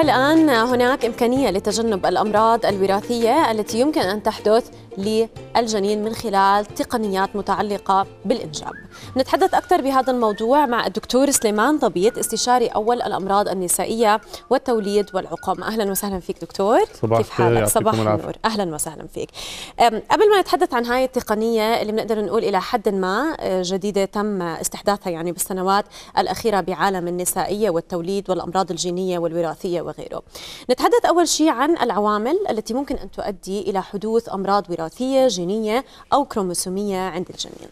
الآن هناك إمكانية لتجنب الأمراض الوراثية التي يمكن أن تحدث للجنين من خلال تقنيات متعلقة بالإنجاب نتحدث أكثر بهذا الموضوع مع الدكتور سليمان ضبيط استشاري أول الأمراض النسائية والتوليد والعقم أهلا وسهلا فيك دكتور صباح كيف حالك؟ صباح النور أهلا وسهلا فيك قبل ما نتحدث عن هاي التقنية اللي بنقدر نقول إلى حد ما أه، جديدة تم استحداثها يعني بالسنوات الأخيرة بعالم النسائية والتوليد والأمراض الجينية والوراثية وغيره نتحدث أول شيء عن العوامل التي ممكن أن تؤدي إلى حدوث أمراض وراثية وراثية جينية أو كروموسومية عند الجنين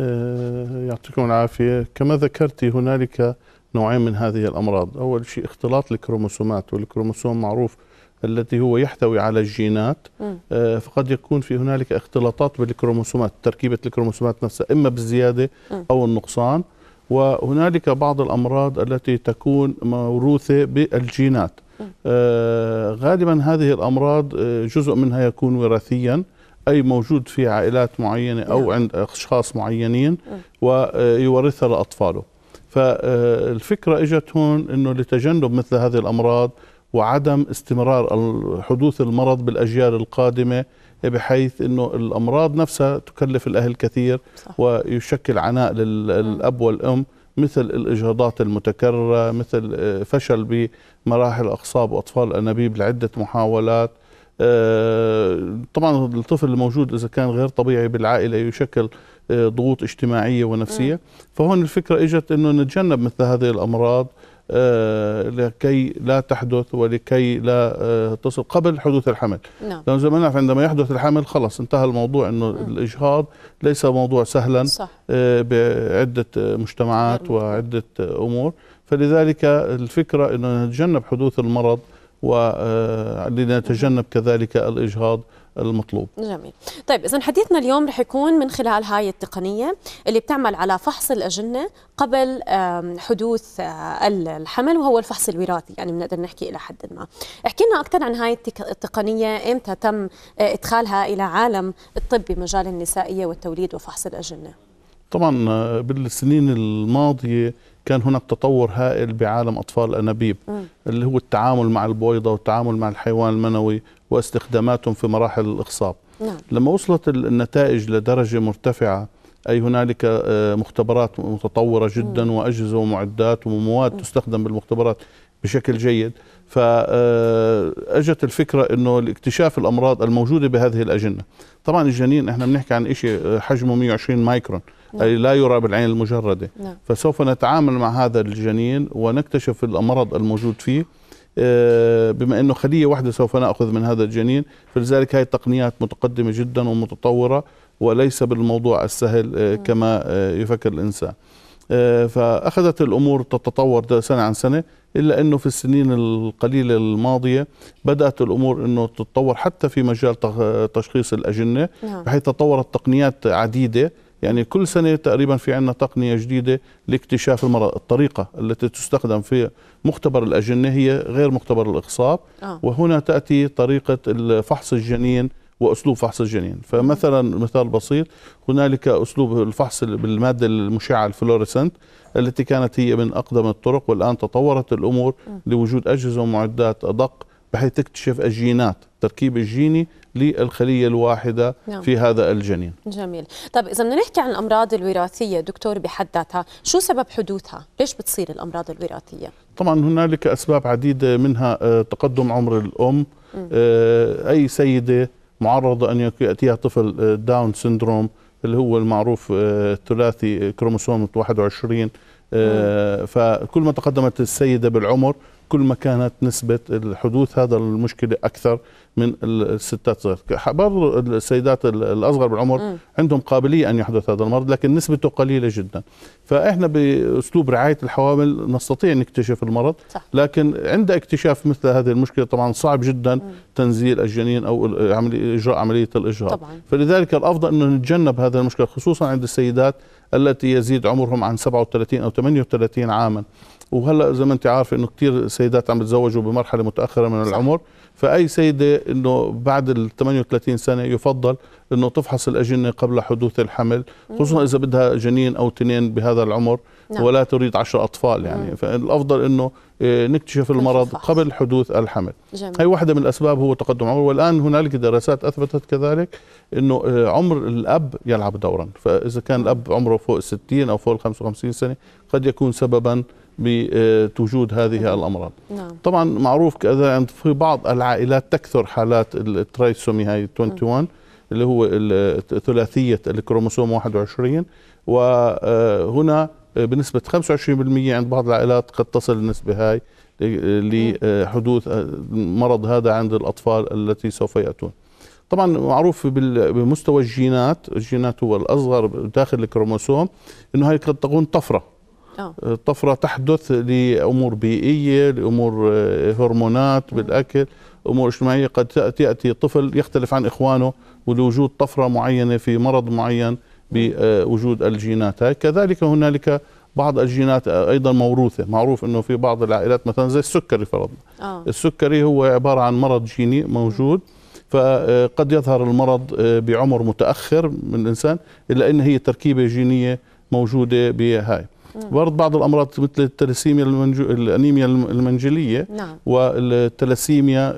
آه، يعطيكم العافية كما ذكرتي هنالك نوعين من هذه الأمراض أول شيء اختلاط الكروموسومات والكروموسوم معروف الذي هو يحتوي على الجينات آه، فقد يكون في هنالك اختلاطات بالكروموسومات تركيبة الكروموسومات نفسها إما بالزيادة م. أو النقصان وهنالك بعض الأمراض التي تكون موروثة بالجينات آه، غالبا هذه الأمراض آه، جزء منها يكون وراثيا أي موجود في عائلات معينة أو نعم. عند أشخاص معينين نعم. ويورثها لأطفاله فالفكرة آه، إجت هون أنه لتجنب مثل هذه الأمراض وعدم استمرار حدوث المرض بالأجيال القادمة بحيث أنه الأمراض نفسها تكلف الأهل كثير صح. ويشكل عناء للأب نعم. والأم مثل الإجهاضات المتكررة مثل فشل ب مراحل أقصاب وأطفال أنابيب لعدة محاولات آه، طبعا الطفل الموجود إذا كان غير طبيعي بالعائلة يشكل آه، ضغوط اجتماعية ونفسية فهون الفكرة إجت أنه نتجنب مثل هذه الأمراض آه، لكي لا تحدث ولكي لا تصل قبل حدوث الحمل نعم. لأنه زي ما نعرف عندما يحدث الحمل خلص انتهى الموضوع أنه الإجهاض ليس موضوع سهلا صح. بعدة مجتمعات وعدة أمور فلذلك الفكرة أن نتجنب حدوث المرض ولنتجنب آه، كذلك الإجهاض المطلوب جميل طيب إذا حديثنا اليوم رح يكون من خلال هاي التقنية اللي بتعمل على فحص الأجنة قبل حدوث آه، الحمل وهو الفحص الوراثي يعني بنقدر نحكي إلى حد ما احكي لنا أكثر عن هاي التقنية إمتى تم آه، إدخالها إلى عالم الطب بمجال النسائية والتوليد وفحص الأجنة طبعا بالسنين الماضية كان هناك تطور هائل بعالم أطفال الأنابيب اللي هو التعامل مع البويضة والتعامل مع الحيوان المنوي واستخداماتهم في مراحل الإخصاب نعم. لما وصلت النتائج لدرجة مرتفعة أي هنالك آه، مختبرات متطورة جدا م. وأجهزة ومعدات ومواد م. تستخدم بالمختبرات بشكل جيد فاجت آه، الفكره انه الاكتشاف الامراض الموجوده بهذه الاجنه طبعا الجنين احنا بنحكي عن شيء آه، حجمه 120 مايكرون نعم. أي لا يرى بالعين المجردة نعم. فسوف نتعامل مع هذا الجنين ونكتشف المرض الموجود فيه آه، بما أنه خلية واحدة سوف نأخذ من هذا الجنين فلذلك هذه التقنيات متقدمة جدا ومتطورة وليس بالموضوع السهل آه، نعم. كما آه، يفكر الإنسان فأخذت الأمور تتطور سنة عن سنة إلا أنه في السنين القليلة الماضية بدأت الأمور أنه تتطور حتى في مجال تشخيص الأجنة نعم. بحيث تطورت تقنيات عديدة يعني كل سنة تقريبا في عندنا تقنية جديدة لاكتشاف المرض الطريقة التي تستخدم في مختبر الأجنة هي غير مختبر الإخصاب آه. وهنا تأتي طريقة فحص الجنين واسلوب فحص الجنين فمثلا مثال بسيط هنالك اسلوب الفحص بالماده المشعه الفلوريسنت التي كانت هي من اقدم الطرق والان تطورت الامور آه. لوجود اجهزه ومعدات ادق بحيث تكتشف الجينات التركيب الجيني للخلية الواحدة نعم. في هذا الجنين جميل طب إذا بدنا نحكي عن الأمراض الوراثية دكتور بحد ذاتها شو سبب حدوثها؟ ليش بتصير الأمراض الوراثية؟ طبعا هنالك أسباب عديدة منها آه، تقدم عمر الأم م. آه، أي سيدة معرضة أن يأتيها طفل آه، داون سندروم اللي هو المعروف الثلاثي كروموسوم 21 فكل ما تقدمت السيدة بالعمر كل ما كانت نسبة حدوث هذا المشكلة أكثر من الستات صغير بعض السيدات الأصغر بالعمر م. عندهم قابلية أن يحدث هذا المرض لكن نسبته قليلة جدا فإحنا بأسلوب رعاية الحوامل نستطيع أن نكتشف المرض صح. لكن عند اكتشاف مثل هذه المشكلة طبعا صعب جدا م. تنزيل الجنين أو إجراء عملية الإجهاض طبعا. فلذلك الأفضل أنه نتجنب هذا المشكلة خصوصا عند السيدات التي يزيد عمرهم عن 37 أو 38 عاما وهلا زي ما انت عارفه انه كثير سيدات عم يتزوجوا بمرحله متاخره من صح. العمر فاي سيده انه بعد ال 38 سنه يفضل انه تفحص الاجنه قبل حدوث الحمل خصوصا اذا بدها جنين او تنين بهذا العمر نعم. ولا تريد 10 اطفال يعني مم. فالافضل انه آه، نكتشف المرض قبل حدوث الحمل جميل. هي واحده من الاسباب هو تقدم العمر والان هنالك دراسات اثبتت كذلك انه آه، عمر الاب يلعب دورا فاذا كان الاب عمره فوق ال 60 او فوق ال 55 سنه قد يكون سببا بوجود هذه نعم. الامراض نعم. طبعا معروف كذا في بعض العائلات تكثر حالات الترايسومي هاي 21 اللي هو ثلاثيه الكروموسوم 21 وهنا بنسبه 25% عند بعض العائلات قد تصل النسبه هاي لحدوث المرض هذا عند الاطفال التي سوف ياتون طبعا معروف بمستوى الجينات الجينات هو الاصغر داخل الكروموسوم انه هاي قد تكون طفره أوه. طفره تحدث لامور بيئيه لامور آه، هرمونات آه. بالاكل امور اجتماعيه قد ياتي طفل يختلف عن اخوانه ولوجود طفره معينه في مرض معين بوجود الجينات كذلك هنالك بعض الجينات ايضا موروثه معروف انه في بعض العائلات مثلا زي السكري فرضنا أوه. السكري هو عباره عن مرض جيني موجود فقد يظهر المرض آه، بعمر متاخر من الانسان الا ان هي تركيبه جينيه موجوده بهاي ورد بعض الامراض مثل التلاسيميا المنجو... الانيميا المنجليه نعم. والتلاسيميا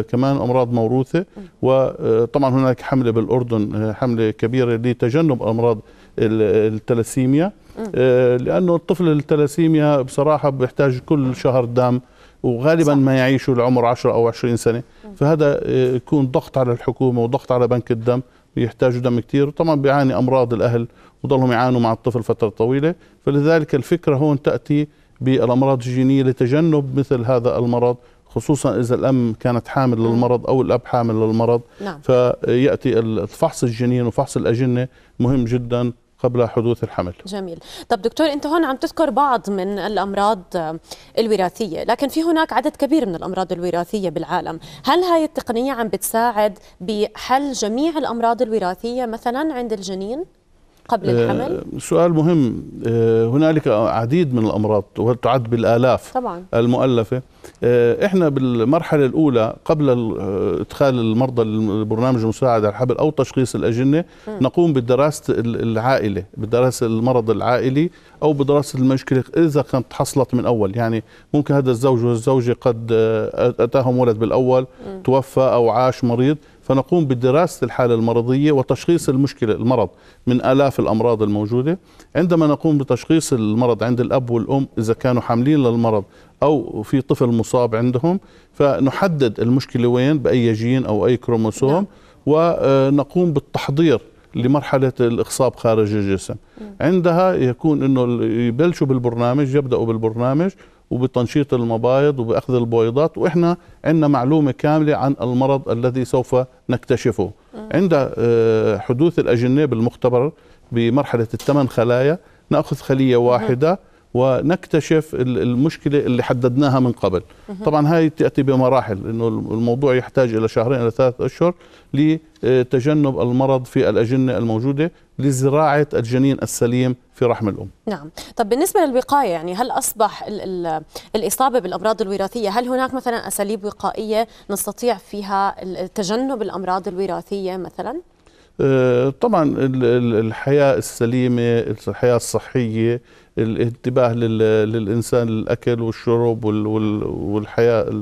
كمان امراض موروثه وطبعا آه، هناك حمله بالاردن حمله كبيره لتجنب امراض التلاسيميا آه، لانه الطفل التلاسيميا بصراحه بيحتاج كل شهر دم وغالبا صح. ما يعيشوا العمر 10 او 20 سنه فهذا آه، يكون ضغط على الحكومه وضغط على بنك الدم بيحتاجوا دم كثير وطبعا بيعاني امراض الاهل وضلهم يعانوا مع الطفل فتره طويله فلذلك الفكره هون تاتي بالامراض الجينيه لتجنب مثل هذا المرض خصوصا اذا الام كانت حامل نعم. للمرض او الاب حامل للمرض نعم. فياتي الفحص الجنين وفحص الاجنه مهم جدا قبل حدوث الحمل جميل طب دكتور انت هون عم تذكر بعض من الامراض الوراثيه لكن في هناك عدد كبير من الامراض الوراثيه بالعالم هل هاي التقنيه عم بتساعد بحل جميع الامراض الوراثيه مثلا عند الجنين قبل آه، الحمل؟ سؤال مهم آه، هنالك عديد من الأمراض وتعد بالآلاف طبعا. المؤلفة آه، إحنا بالمرحلة الأولى قبل إدخال المرضى لبرنامج المساعدة على الحبل أو تشخيص الأجنة م. نقوم بدراسة العائلة بدراسة المرض العائلي أو بدراسة المشكلة إذا كانت حصلت من أول يعني ممكن هذا الزوج والزوجة قد أتاهم ولد بالأول م. توفى أو عاش مريض فنقوم بدراسة الحالة المرضية وتشخيص المشكلة المرض من آلاف الأمراض الموجودة عندما نقوم بتشخيص المرض عند الأب والأم إذا كانوا حاملين للمرض أو في طفل مصاب عندهم فنحدد المشكلة وين بأي جين أو أي كروموسوم نعم. ونقوم بالتحضير لمرحلة الإخصاب خارج الجسم نعم. عندها يكون أنه يبلشوا بالبرنامج يبدأوا بالبرنامج وبتنشيط المبايض وبأخذ البويضات وإحنا عندنا معلومة كاملة عن المرض الذي سوف نكتشفه عند آه، حدوث الأجنة بالمختبر بمرحلة الثمان خلايا نأخذ خلية واحدة ونكتشف المشكله اللي حددناها من قبل طبعا هاي تاتي بمراحل انه الموضوع يحتاج الى شهرين الى ثلاث اشهر لتجنب آه، المرض في الاجنه الموجوده لزراعه الجنين السليم في رحم الام نعم طب بالنسبه للوقايه يعني هل اصبح الـ الـ الاصابه بالامراض الوراثيه هل هناك مثلا اساليب وقائيه نستطيع فيها تجنب الامراض الوراثيه مثلا آه، طبعا الحياه السليمه الحياه الصحيه الانتباه للانسان الاكل والشرب والحياه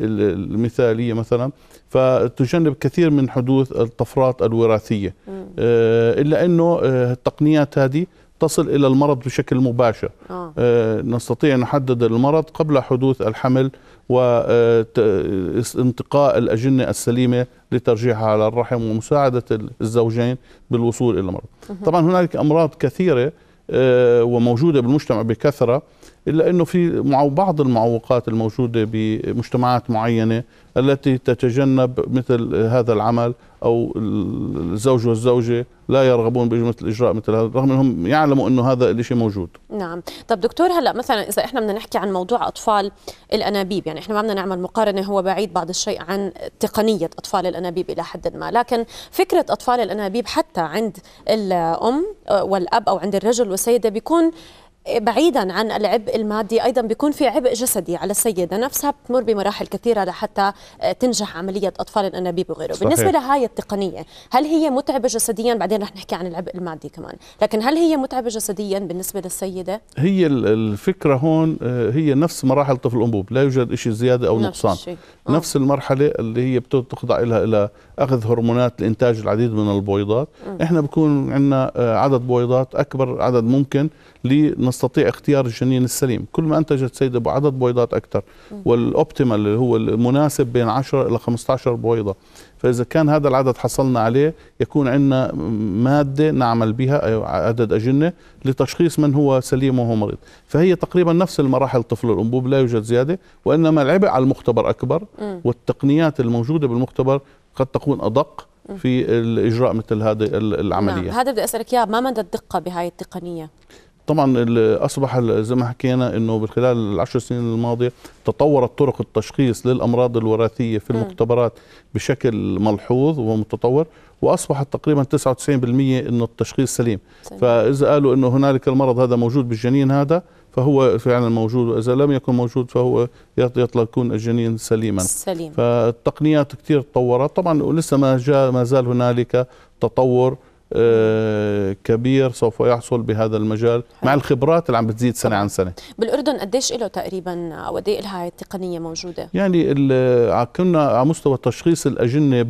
المثاليه مثلا فتجنب كثير من حدوث الطفرات الوراثيه آه، الا انه آه، التقنيات هذه تصل الى المرض بشكل مباشر آه. آه، نستطيع ان نحدد المرض قبل حدوث الحمل وانتقاء الاجنه السليمه لترجيعها على الرحم ومساعده الزوجين بالوصول الى المرض. طبعا هنالك امراض كثيره آه، وموجودة بالمجتمع بكثرة الا انه في بعض المعوقات الموجوده بمجتمعات معينه التي تتجنب مثل هذا العمل او الزوج والزوجه لا يرغبون بمثل اجراء مثل هذا رغم انهم يعلموا انه هذا الشيء موجود نعم طب دكتور هلا مثلا اذا احنا بدنا نحكي عن موضوع اطفال الانابيب يعني احنا ما بدنا نعمل مقارنه هو بعيد بعض الشيء عن تقنيه اطفال الانابيب الى حد ما لكن فكره اطفال الانابيب حتى عند الام والاب او عند الرجل والسيده بيكون بعيدا عن العبء المادي ايضا بيكون في عبء جسدي على السيده نفسها بتمر بمراحل كثيره لحتى آه، تنجح عمليه اطفال الانابيب وغيره صحيح. بالنسبه لهاي التقنيه هل هي متعبه جسديا بعدين رح نحكي عن العبء المادي كمان لكن هل هي متعبه جسديا بالنسبه للسيده هي الفكره هون آه، هي نفس مراحل طفل الانبوب لا يوجد شيء زياده او نفس نقصان الشيء. آه. نفس المرحله اللي هي بتخضع لها الى اخذ هرمونات لانتاج العديد من البويضات م. احنا بكون عندنا آه، عدد بويضات اكبر عدد ممكن لنستطيع اختيار الجنين السليم كل ما انتجت سيده عدد بويضات اكثر والاوبتيمال اللي هو المناسب بين 10 الى 15 بويضه فاذا كان هذا العدد حصلنا عليه يكون عندنا ماده نعمل بها عدد اجنه لتشخيص من هو سليم وهو مريض فهي تقريبا نفس المراحل طفل الانبوب لا يوجد زياده وانما العبء على المختبر اكبر والتقنيات الموجوده بالمختبر قد تكون ادق في اجراء مثل هذه العمليه نعم. هذا بدي اسالك اياه ما مدى الدقه بهاي التقنيه طبعا اصبح زي ما حكينا انه بالخلال العشر سنين الماضيه تطورت طرق التشخيص للامراض الوراثيه في المختبرات بشكل ملحوظ ومتطور واصبحت تقريبا 99% انه التشخيص سليم, سليم. فاذا قالوا انه هنالك المرض هذا موجود بالجنين هذا فهو فعلا موجود واذا لم يكن موجود فهو يكون الجنين سليما سليم. فالتقنيات كثير تطورت طبعا لسه ما جاء ما زال هنالك تطور آه، كبير سوف يحصل بهذا المجال مع الخبرات اللي عم بتزيد سنه عن سنه بالاردن قديش له تقريبا او قد لها التقنيه موجوده يعني آه، كنا على مستوى تشخيص الاجنه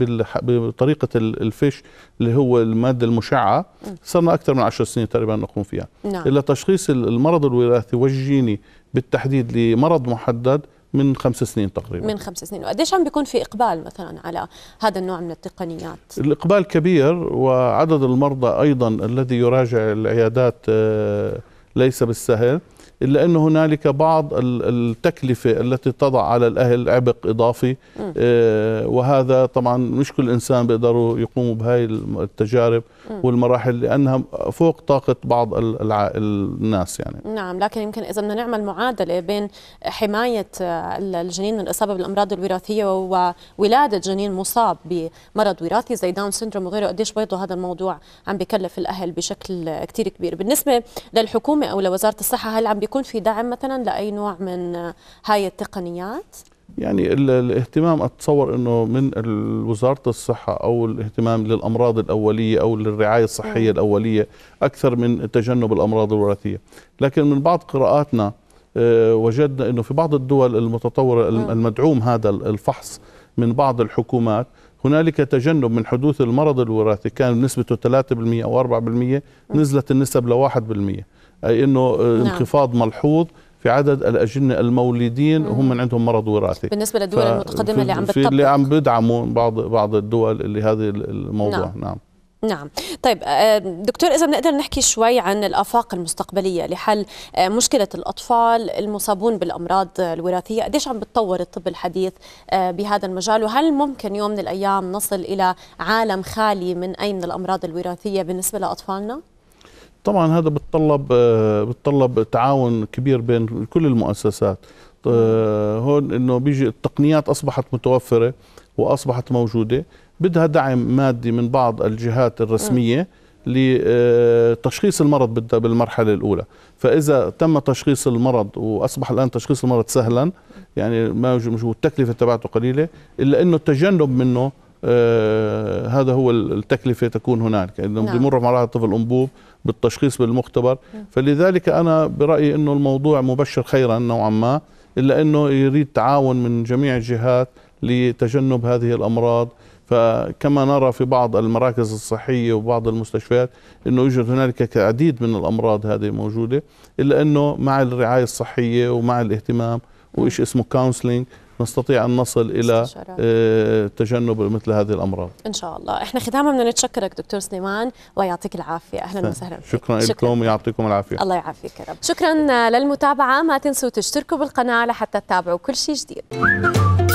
بطريقه الفيش اللي هو الماده المشعه صرنا اكثر من 10 سنين تقريبا نقوم فيها نعم. الا تشخيص المرض الوراثي والجيني بالتحديد لمرض محدد من خمس سنين تقريبا من خمس سنين وقديش عم بيكون في إقبال مثلا على هذا النوع من التقنيات الإقبال كبير وعدد المرضى أيضا الذي يراجع العيادات آه، ليس بالسهل إلا انه هنالك بعض التكلفة التي تضع على الأهل عبء إضافي آه، وهذا طبعا مش كل إنسان بيقدروا يقوموا بهاي التجارب والمراحل لأنها فوق طاقة بعض الناس يعني نعم لكن يمكن إذا بدنا نعمل معادلة بين حماية آه، الجنين من الإصابة بالأمراض الوراثية وولادة جنين مصاب بمرض وراثي زي داون سندروم وغيره قديش برضه هذا الموضوع عم بكلف الأهل بشكل كثير كبير بالنسبة للحكومة أو لوزارة الصحة هل عم بيكون يكون في دعم مثلا لاي نوع من هاي التقنيات يعني الاهتمام اتصور انه من وزاره الصحه او الاهتمام للامراض الاوليه او للرعايه الصحيه الاوليه اكثر من تجنب الامراض الوراثيه، لكن من بعض قراءاتنا آه، وجدنا انه في بعض الدول المتطوره المدعوم هذا الفحص من بعض الحكومات هنالك تجنب من حدوث المرض الوراثي كان نسبته 3% او 4% نزلت النسب ل 1%. أي أنه آه، نعم. انخفاض ملحوظ في عدد الأجنة المولدين هم من عندهم مرض وراثي بالنسبة للدول المتقدمة اللي عم بتطبق اللي عم بدعموا بعض بعض الدول اللي هذا الموضوع نعم, نعم. نعم طيب آه، دكتور إذا بنقدر نحكي شوي عن الآفاق المستقبلية لحل آه، مشكلة الأطفال المصابون بالأمراض الوراثية قديش عم بتطور الطب الحديث بهذا المجال وهل ممكن يوم من الأيام نصل إلى عالم خالي من أي من الأمراض الوراثية بالنسبة لأطفالنا؟ طبعا هذا بتطلب آه، بتطلب تعاون كبير بين كل المؤسسات آه، هون انه بيجي التقنيات اصبحت متوفره واصبحت موجوده بدها دعم مادي من بعض الجهات الرسميه لتشخيص آه، المرض بدها بالمرحله الاولى فاذا تم تشخيص المرض واصبح الان تشخيص المرض سهلا يعني ما التكلفه تبعته قليله الا انه التجنب منه آه هذا هو التكلفه تكون هناك يعني انه نعم. بمر مرحله طفل انبوب بالتشخيص بالمختبر نعم. فلذلك انا برايي انه الموضوع مبشر خيرا نوعا ما الا انه يريد تعاون من جميع الجهات لتجنب هذه الامراض فكما نرى في بعض المراكز الصحيه وبعض المستشفيات انه يوجد هنالك العديد من الامراض هذه موجوده الا انه مع الرعايه الصحيه ومع الاهتمام وايش اسمه كونسلنج نستطيع أن نصل إلى آه، تجنب مثل هذه الأمراض إن شاء الله إحنا ختاما بدنا نتشكرك دكتور سليمان ويعطيك العافية أهلا وسهلا شكرا, لكم يعطيكم العافية الله يعافيك رب شكرا للمتابعة ما تنسوا تشتركوا بالقناة لحتى تتابعوا كل شيء جديد